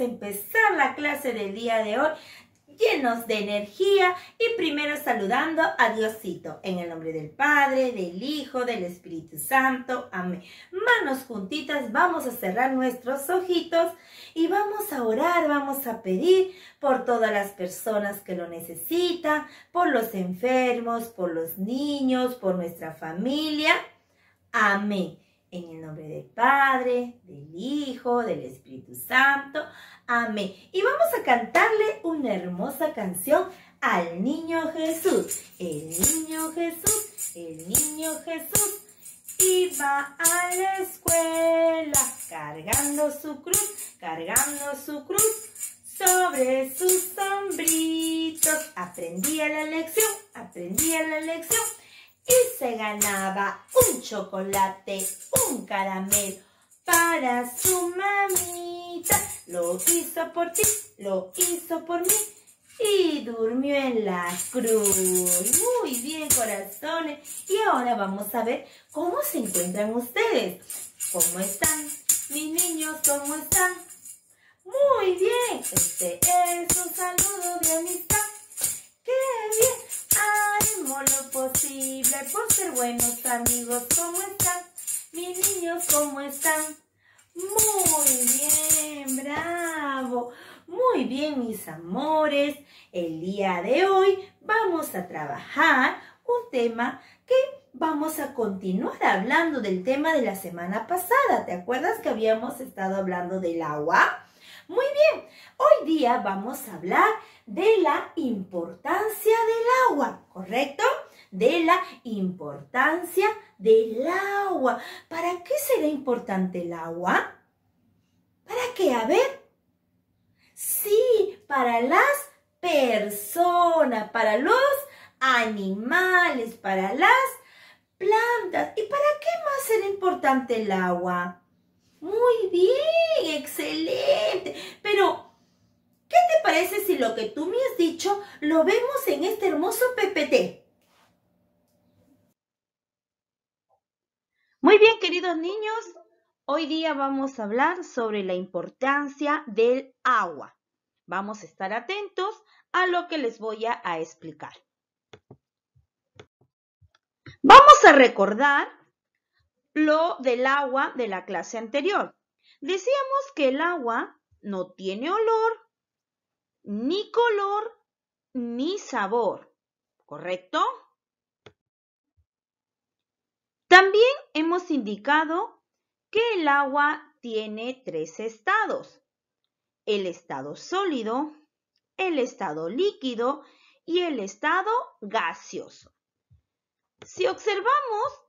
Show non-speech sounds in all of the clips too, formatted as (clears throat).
empezar la clase del día de hoy llenos de energía y primero saludando a Diosito. En el nombre del Padre, del Hijo, del Espíritu Santo. Amén. Manos juntitas, vamos a cerrar nuestros ojitos y vamos a orar, vamos a pedir por todas las personas que lo necesitan, por los enfermos, por los niños, por nuestra familia. Amén. En el nombre del Padre, del Hijo, del Espíritu Santo. Amén. Y vamos a cantarle una hermosa canción al niño Jesús. El niño Jesús, el niño Jesús iba a la escuela cargando su cruz, cargando su cruz sobre sus sombritos. Aprendía la lección, aprendía la lección y se ganaba un chocolate, un caramelo para su mamita. Lo hizo por ti, lo hizo por mí y durmió en la cruz. Muy bien, corazones. Y ahora vamos a ver cómo se encuentran ustedes. ¿Cómo están? Mis niños, ¿cómo están? Muy bien. Este es un saludo de amistad. ¡Qué bien! Haremos lo posible por ser buenos amigos. ¿Cómo están? Mis niños, ¿cómo están? Muy bien, bravo. Muy bien, mis amores. El día de hoy vamos a trabajar un tema que vamos a continuar hablando del tema de la semana pasada. ¿Te acuerdas que habíamos estado hablando del agua? Muy bien, hoy día vamos a hablar de la importancia del agua, ¿correcto? De la importancia del agua. ¿Para qué será importante el agua? ¿Para qué? A ver. Sí, para las personas, para los animales, para las plantas. ¿Y para qué más será importante el agua? Muy bien, excelente. Pero, ¿qué te parece si lo que tú me has dicho lo vemos en este hermoso PPT? Muy bien, queridos niños, hoy día vamos a hablar sobre la importancia del agua. Vamos a estar atentos a lo que les voy a, explicar. Vamos a recordar lo del agua de la clase anterior. Decíamos que el agua no tiene olor, ni color, ni sabor, ¿correcto? También hemos indicado que el agua tiene tres estados. El estado sólido, el estado líquido y el estado gaseoso. Si observamos,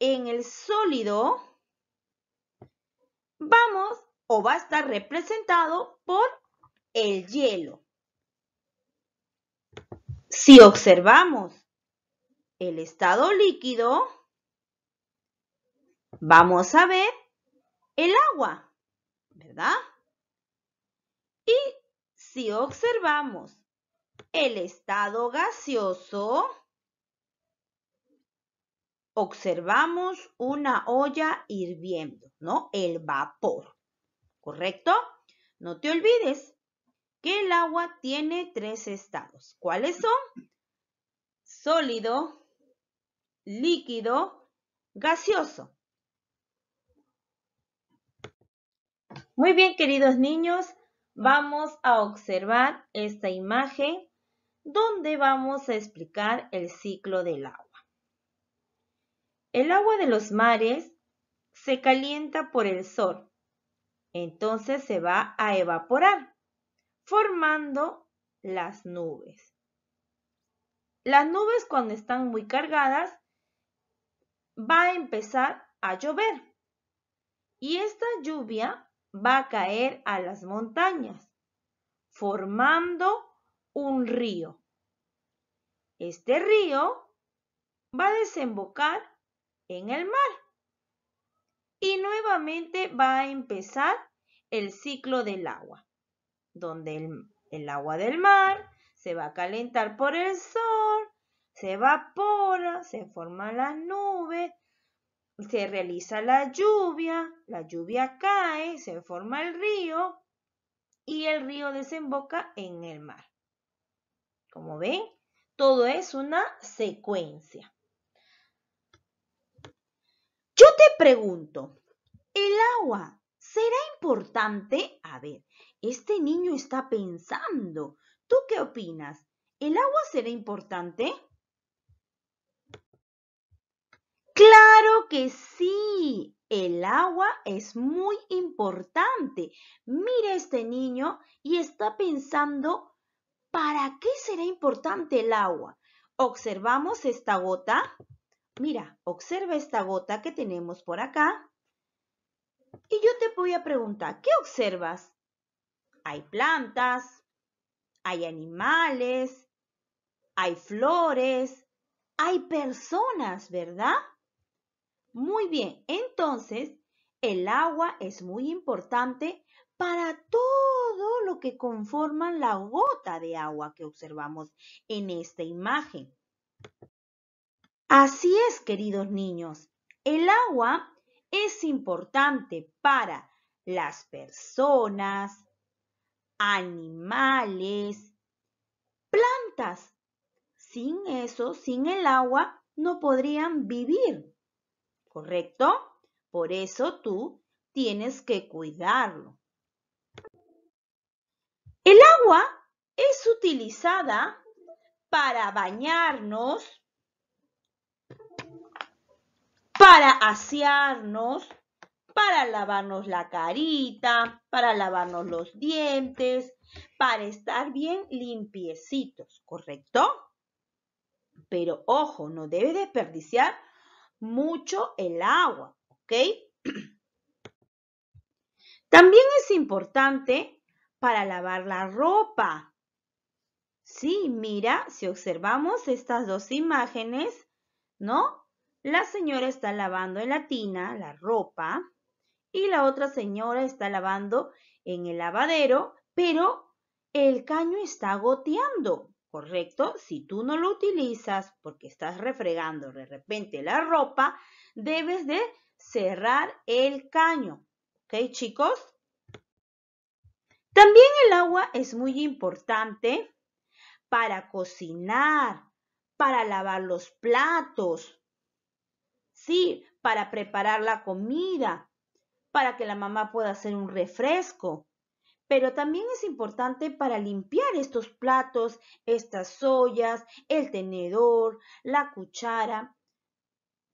en el sólido, vamos o va a estar representado por el hielo. Si observamos el estado líquido, vamos a ver el agua, ¿verdad? Y si observamos el estado gaseoso, observamos una olla hirviendo, ¿no? El vapor, ¿correcto? No te olvides que el agua tiene tres estados. ¿Cuáles son? Sólido, líquido, gaseoso. Muy bien, queridos niños, vamos a observar esta imagen donde vamos a explicar el ciclo del agua. El agua de los mares se calienta por el sol, entonces se va a evaporar, formando las nubes. Las nubes cuando están muy cargadas va a empezar a llover y esta lluvia va a caer a las montañas, formando un río. Este río va a desembocar en el mar. Y nuevamente va a empezar el ciclo del agua, donde el, agua del mar se va a calentar por el sol, se evapora, se forman las nubes, se realiza la lluvia, la lluvia cae, se forma el río y el río desemboca en el mar. Como ven, todo es una secuencia. Yo te pregunto, ¿el agua será importante? A ver, este niño está pensando. ¿Tú qué opinas? ¿El agua será importante? Claro que sí, el agua es muy importante. Mira este niño y está pensando, ¿para qué será importante el agua? Observamos esta gota mira, observa esta gota que tenemos por acá. Y yo te voy a preguntar, ¿qué observas? Hay plantas, hay animales, hay flores, hay personas, ¿verdad? Muy bien, entonces el agua es muy importante para todo lo que conforman la gota de agua que observamos en esta imagen. Así es, queridos niños, el agua es importante para las personas, animales, plantas. Sin eso, sin el agua, no podrían vivir. ¿Correcto? Por eso tú tienes que cuidarlo. El agua es utilizada para bañarnos, para asearnos, para lavarnos la carita, para lavarnos los dientes, para estar bien limpiecitos, ¿correcto? Pero ojo, no debe desperdiciar mucho el agua, ¿ok? (clears throat) También es importante para lavar la ropa. Sí, mira, si observamos estas dos imágenes, ¿no? La señora está lavando en la tina la ropa y la otra señora está lavando en el lavadero, pero el caño está goteando, ¿correcto? Si tú no lo utilizas porque estás refregando de repente la ropa, debes de cerrar el caño, ¿ok chicos? También el agua es muy importante para cocinar, para lavar los platos, Sí, para preparar la comida, para que la mamá pueda hacer un refresco. Pero también es importante para limpiar estos platos, estas ollas, el tenedor, la cuchara,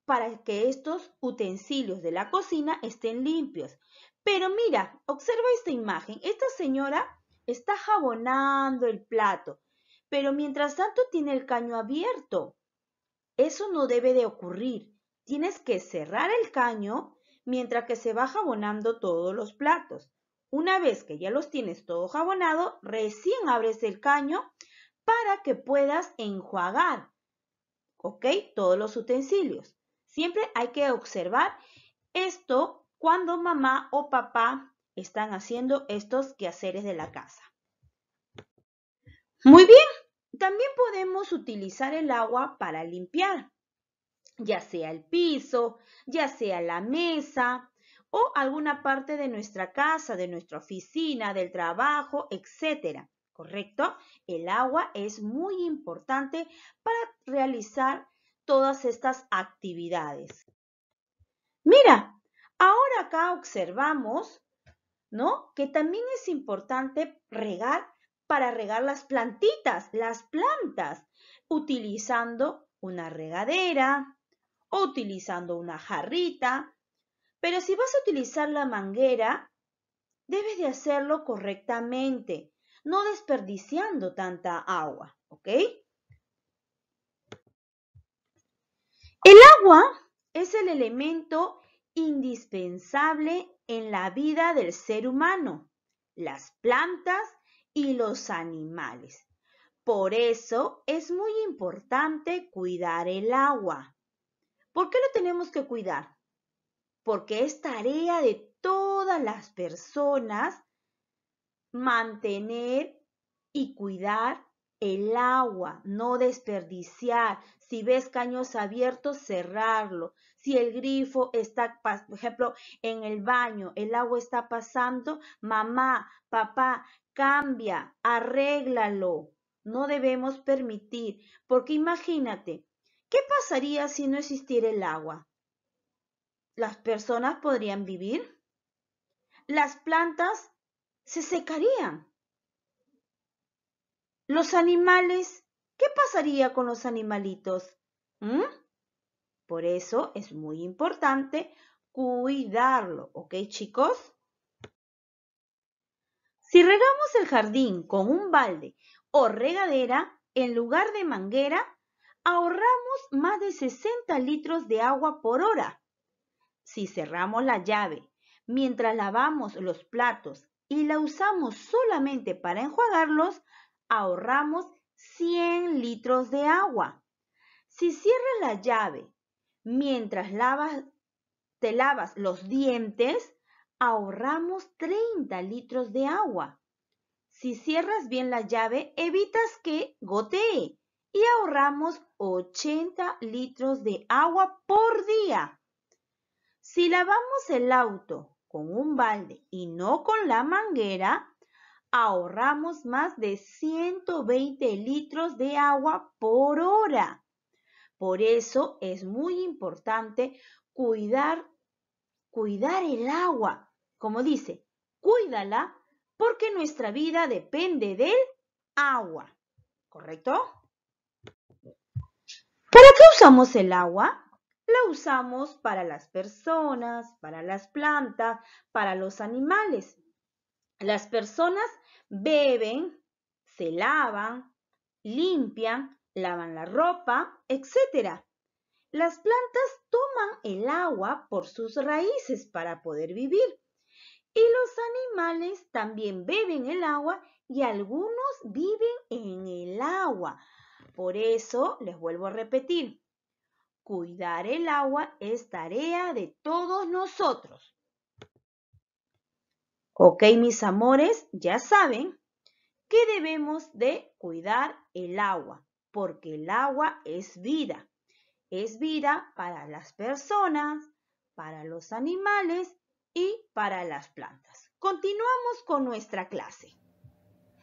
para que estos utensilios de la cocina estén limpios. Pero mira, observa esta imagen. Esta señora está jabonando el plato, pero mientras tanto tiene el caño abierto. Eso no debe de ocurrir. Tienes que cerrar el caño mientras que se va jabonando todos los platos. Una vez que ya los tienes todo jabonado, recién abres el caño para que puedas enjuagar, ¿ok? Todos los utensilios. Siempre hay que observar esto cuando mamá o papá están haciendo estos quehaceres de la casa. Muy bien, también podemos utilizar el agua para limpiar ya sea el piso, ya sea la mesa o alguna parte de nuestra casa, de nuestra oficina, del trabajo, etcétera. ¿Correcto? El agua es muy importante para realizar todas estas actividades. Mira, ahora acá observamos, ¿no? Que también es importante regar para regar las plantitas, las plantas, utilizando una regadera, utilizando una jarrita. Pero si vas a utilizar la manguera, debes de hacerlo correctamente, no desperdiciando tanta agua, ¿ok? El agua es el elemento indispensable en la vida del ser humano, las plantas y los animales. Por eso es muy importante cuidar el agua. ¿Por qué lo tenemos que cuidar? Porque es tarea de todas las personas mantener y cuidar el agua, no desperdiciar. Si ves caños abiertos, cerrarlo. Si el grifo está, por ejemplo, en el baño, el agua está pasando, mamá, papá, cambia, arréglalo. No debemos permitir, porque imagínate, ¿Qué pasaría si no existiera el agua? ¿Las personas podrían vivir? ¿Las plantas se secarían? ¿Los animales? ¿Qué pasaría con los animalitos? ¿Mm? Por eso es muy importante cuidarlo, ¿ok chicos? Si regamos el jardín con un balde o regadera en lugar de manguera, ahorramos más de 60 litros de agua por hora. Si cerramos la llave mientras lavamos los platos y la usamos solamente para enjuagarlos, ahorramos 100 litros de agua. Si cierras la llave mientras te lavas los dientes, ahorramos 30 litros de agua. Si cierras bien la llave, evitas que gotee y ahorramos 80 litros de agua por día. Si lavamos el auto con un balde y no con la manguera, ahorramos más de 120 litros de agua por hora. Por eso es muy importante cuidar, cuidar el agua. Como dice, cuídala porque nuestra vida depende del agua. ¿Correcto? ¿Para qué usamos el agua? La usamos para las personas, para las plantas, para los animales. Las personas beben, se lavan, limpian, lavan la ropa, etc. Las plantas toman el agua por sus raíces para poder vivir. Y los animales también beben el agua y algunos viven en el agua. Por eso les vuelvo a repetir, cuidar el agua es tarea de todos nosotros. Ok, mis amores, ya saben que debemos de cuidar el agua, porque el agua es vida. Es vida para las personas, para los animales y para las plantas. Continuamos con nuestra clase.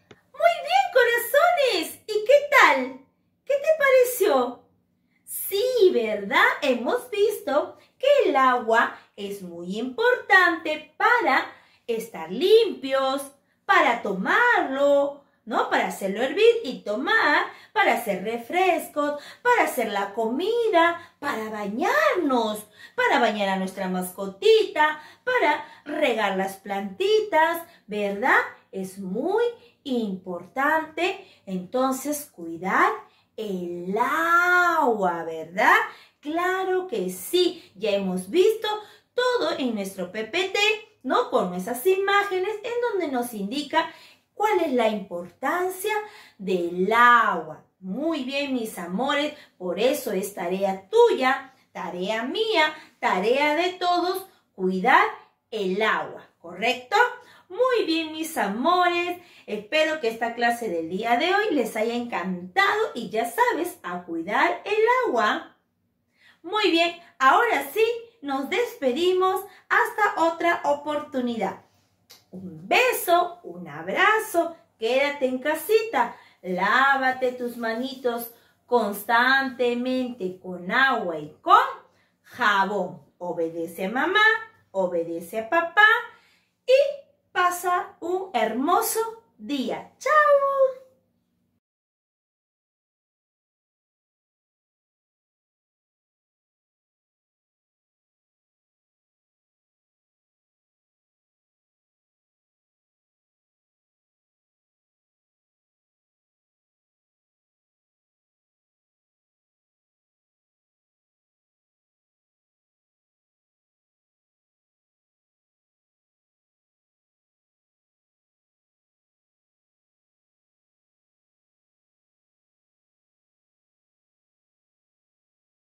Muy bien, corazones. ¿Y qué tal? ¿Qué te pareció? Sí, ¿verdad? Hemos visto que el agua es muy importante para estar limpios, para tomarlo, ¿no? Para hacerlo hervir y tomar, para hacer refrescos, para hacer la comida, para bañarnos, para bañar a nuestra mascotita, para regar las plantitas, ¿verdad? Es muy importante entonces cuidar el agua, ¿verdad? Claro que sí, ya hemos visto todo en nuestro PPT, ¿no? Con esas imágenes en donde nos indica cuál es la importancia del agua. Muy bien, mis amores, por eso es tarea tuya, tarea mía, tarea de todos, cuidar el agua, ¿correcto? Muy bien, mis amores. Espero que esta clase del día de hoy les haya encantado y ya sabes, a cuidar el agua. Muy bien, ahora sí, nos despedimos hasta otra oportunidad. Un beso, un abrazo, quédate en casita, lávate tus manitos constantemente con agua y con jabón. Obedece a mamá, obedece a papá y Pasa un hermoso día. ¡Chao!